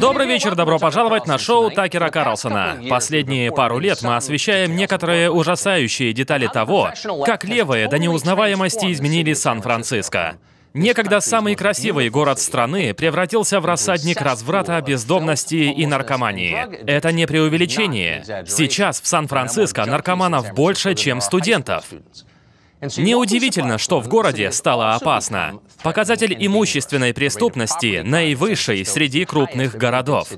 Добрый вечер, добро пожаловать на шоу Такера Карлсона. Последние пару лет мы освещаем некоторые ужасающие детали того, как левые до неузнаваемости изменили Сан-Франциско. Некогда самый красивый город страны превратился в рассадник разврата, бездомности и наркомании. Это не преувеличение. Сейчас в Сан-Франциско наркоманов больше, чем студентов. Неудивительно, что в городе стало опасно. Показатель имущественной преступности наивысший среди крупных городов.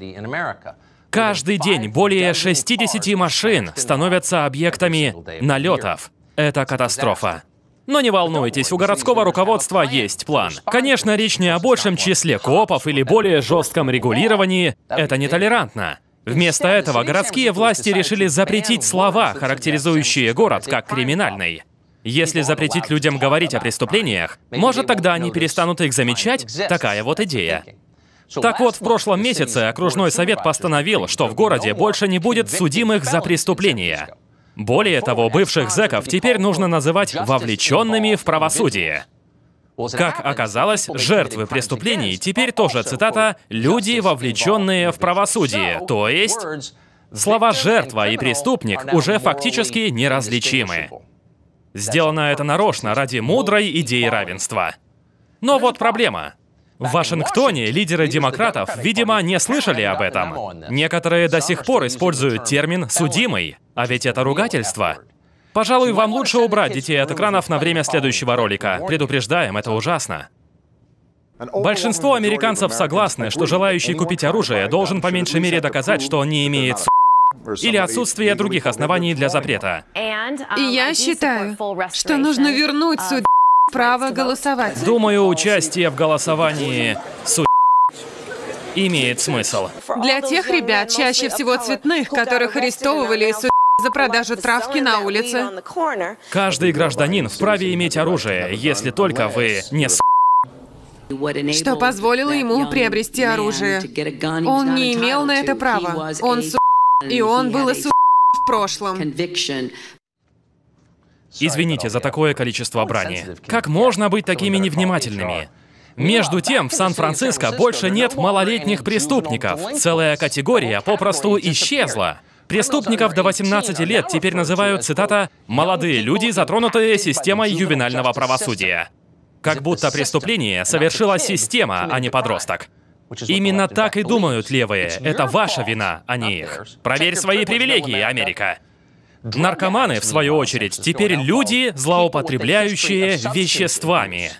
Каждый день более 60 машин становятся объектами налетов. Это катастрофа. Но не волнуйтесь, у городского руководства есть план. Конечно, речь не о большем числе копов или более жестком регулировании. Это нетолерантно. Вместо этого городские власти решили запретить слова, характеризующие город как криминальный. Если запретить людям говорить о преступлениях, может, тогда они перестанут их замечать? Такая вот идея. Так вот, в прошлом месяце окружной совет постановил, что в городе больше не будет судимых за преступления. Более того, бывших зеков теперь нужно называть вовлеченными в правосудие. Как оказалось, жертвы преступлений теперь тоже, цитата, «люди, вовлеченные в правосудие», то есть слова «жертва» и «преступник» уже фактически неразличимы. Сделано это нарочно ради мудрой идеи равенства. Но вот проблема. В Вашингтоне лидеры демократов, видимо, не слышали об этом. Некоторые до сих пор используют термин «судимый», а ведь это ругательство. Пожалуй, вам лучше убрать детей от экранов на время следующего ролика. Предупреждаем, это ужасно. Большинство американцев согласны, что желающий купить оружие должен по меньшей мере доказать, что он не имеет или отсутствие других оснований для запрета. Uh, и я считаю, что нужно вернуть uh, суд право голосовать. Думаю, участие в голосовании суд имеет смысл. Для тех ребят, чаще всего цветных, которых арестовывали и судили за продажу травки на улице. Каждый гражданин вправе иметь оружие, если только вы не с что позволило ему приобрести оружие. Он не имел на это права. Он с... И он был осужден в прошлом. Извините за такое количество брани. Как можно быть такими невнимательными? Между тем, в Сан-Франциско больше нет малолетних преступников. Целая категория попросту исчезла. Преступников до 18 лет теперь называют, цитата, «молодые люди, затронутые системой ювенального правосудия». Как будто преступление совершила система, а не подросток. Именно так и думают левые. Это ваша вина, а не их. Проверь свои привилегии, Америка. Наркоманы, в свою очередь, теперь люди, злоупотребляющие веществами.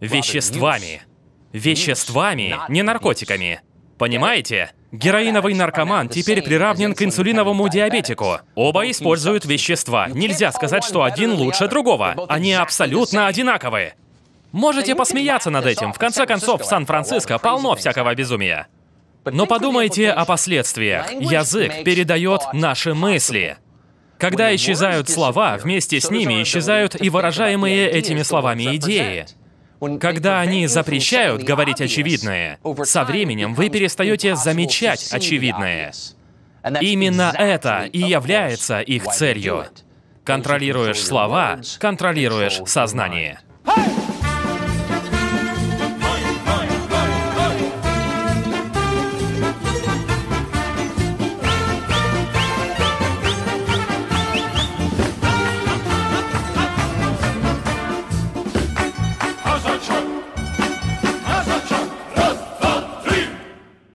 Веществами. Веществами, не наркотиками. Понимаете? Героиновый наркоман теперь приравнен к инсулиновому диабетику. Оба используют вещества. Нельзя сказать, что один лучше другого. Они абсолютно одинаковые. Можете посмеяться над этим. В конце концов, в Сан-Франциско полно всякого безумия. Но подумайте о последствиях. Язык передает наши мысли. Когда исчезают слова, вместе с ними исчезают и выражаемые этими словами идеи. Когда они запрещают говорить очевидное, со временем вы перестаете замечать очевидное. Именно это и является их целью. Контролируешь слова, контролируешь сознание.